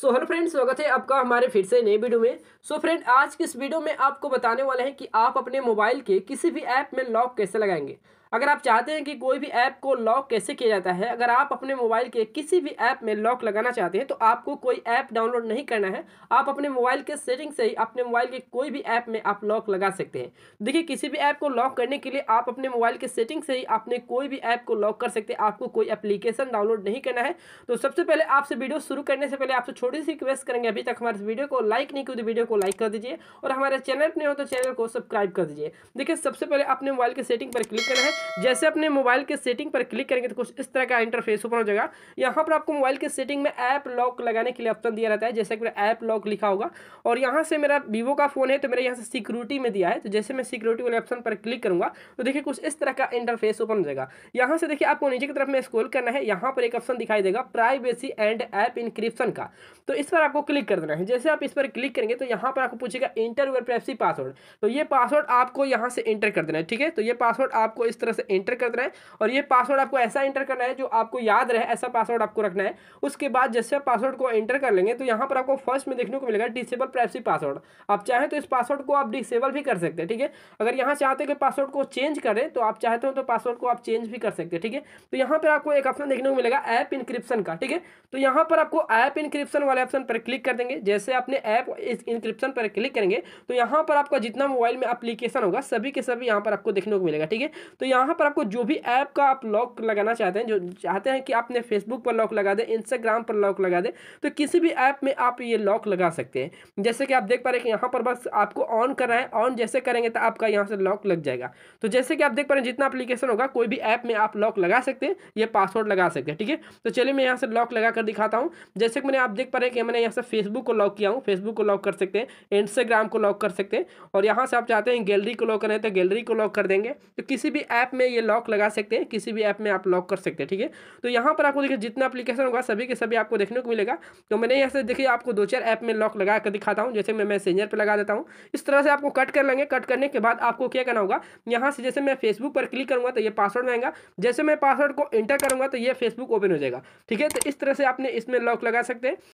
so hello friend स्वागत है आपका हमारे फिर से नए वीडियो में सो so फ्रेंड आज की इस वीडियो में आपको बताने वाले हैं कि आप अपने मोबाइल के किसी भी ऐप में लॉक कैसे लगाएंगे अगर आप चाहते हैं कि कोई भी ऐप को लॉक कैसे किया जाता है अगर आप अपने मोबाइल के किसी भी ऐप में लॉक लगाना चाहते हैं तो आपको कोई ऐप डाउनलोड नहीं करना है आप अपने मोबाइल के सेटिंग से ही अपने मोबाइल के कोई भी ऐप में आप लॉक लगा सकते हैं देखिए किसी भी ऐप को लॉक करने के लिए आप अपने मोबाइल के सेटिंग से ही अपने कोई भी ऐप को लॉक कर सकते हैं आपको कोई एप्लीकेशन डाउनलोड नहीं करना है तो सबसे पहले आपसे वीडियो शुरू करने से पहले आपसे छोटी सी रिक्वेस्ट करेंगे अभी तक हमारे वीडियो को लाइक नहीं की तो वीडियो को लाइक कर दीजिए और हमारे चैनल पर नहीं हो तो चैनल को सब्सक्राइब कर दीजिए देखिए सबसे पहले अपने मोबाइल के सेटिंग पर क्लिक करना है जैसे अपने मोबाइल के सेटिंग पर क्लिक करेंगे तो कुछ इस तरह का इंटरफेस ऊपर हो जाएगा यहाँ पर आपको मोबाइल के सेटिंग में ऐप लॉक लगाने के लिए ऑप्शन दिया रहता है जैसे कि ऐप लॉक लिखा होगा और यहाँ से मेरा वीवो का फ़ोन है तो मेरे यहाँ से सिक्योरिटी में दिया है तो जैसे मैं सिक्योरिटी वाले ऑप्शन पर क्लिक करूँगा तो देखिए कुछ इस तरह का इंटरफेस ओपन हो जाएगा यहाँ से देखिए आपको नीचे की तरफ में स्क्रोल करना है यहाँ पर एक ऑप्शन दिखाई देगा प्राइवेसी एंड ऐप इनक्रिप्शन का तो इस पर आपको क्लिक कर देना है जैसे आप इस पर क्लिक करेंगे तो यहाँ पर आपको पूछेगा इंटर वेर पासवर्ड तो ये पासवर्ड आपको यहाँ से इंटर कर देना है ठीक है तो ये पासवर्ड आपको इस तरह तरह से एंटर कर देना है और ये पासवर्ड आपको ऐसा एंटर करना है जो आपको याद रहे ऐसा पासवर्ड आपको रखना है उसके बाद जैसे आप पासवर्ड को एंटर कर लेंगे तो यहाँ पर आपको फर्स्ट में देखने को मिलेगा डिसेबल प्राइवेसी पासवर्ड आप चाहें तो इस पासवर्ड को आप डिसेबल भी कर सकते हैं ठीक है अगर यहाँ चाहते हैं कि पासवर्ड को चेंज करें तो आप चाहते हो तो पासवर्ड को आप चेंज भी कर सकते हैं ठीक है तो यहाँ पर आपको एक ऑप्शन देखने को मिलेगा ऐप इंक्रिप्शन का ठीक है तो यहाँ पर आपको ऐप इंक्रिप्शन वाले ऑप्शन पर क्लिक कर देंगे जैसे आपने ऐप इस इंक्रिप्शन पर क्लिक करेंगे तो यहाँ पर आपका जितना मोबाइल में अप्लीकेशन होगा सभी के सभी यहाँ पर आपको देखने को मिलेगा ठीक है तो यहाँ यहाँ पर आपको जो भी ऐप का आप लॉक लगाना चाहते हैं जो चाहते हैं कि आपने फेसबुक पर लॉक लगा दें इंस्टाग्राम पर लॉक लगा दें तो किसी भी ऐप में आप ये लॉक लगा सकते हैं जैसे कि आप देख पा रहे हैं कि यहाँ पर बस आपको ऑन करना है ऑन जैसे करेंगे तो आपका यहाँ से लॉक लग जाएगा तो जैसे कि आप देख पा रहे हैं जितना अप्लीकेशन होगा कोई भी ऐप में आप लॉक लगा सकते हैं ये पासवर्ड लगा सकते हैं ठीक है तो चलिए मैं यहाँ से लॉक लगा कर दिखाता हूँ जैसे कि मैंने आप देख पा रहे हैं कि मैंने यहाँ से फेसबुक को लॉक किया हूँ फेसबुक को लॉक कर सकते हैं इंस्टाग्राम को लॉक कर सकते हैं और यहाँ से आप चाहते हैं गैलरी को लॉक करें तो गैलरी को लॉक कर देंगे तो किसी भी ऐप ऐप में ये लॉक लगा सकते हैं किसी भी ऐप में आप लॉक कर सकते हैं ठीक है तो यहाँ पर आपको देखिए जितना अपलीकेशन होगा सभी के सभी आपको देखने को मिलेगा तो मैंने यहाँ से देखिए आपको दो चार ऐप में लॉक लगा कर दिखाता हूँ जैसे मैं मैसेंजर पर लगा देता हूँ इस तरह से आपको कट कर लेंगे कट करने के बाद आपको क्या करना होगा यहाँ से जैसे मैं फेसबुक पर क्लिक करूँगा तो ये पासवर्ड मांगा जैसे मैं पासवर्ड को एंटर करूँगा तो ये फेसबुक ओपन हो जाएगा ठीक है तो इस तरह से आपने इसमें लॉक लगा सकते हैं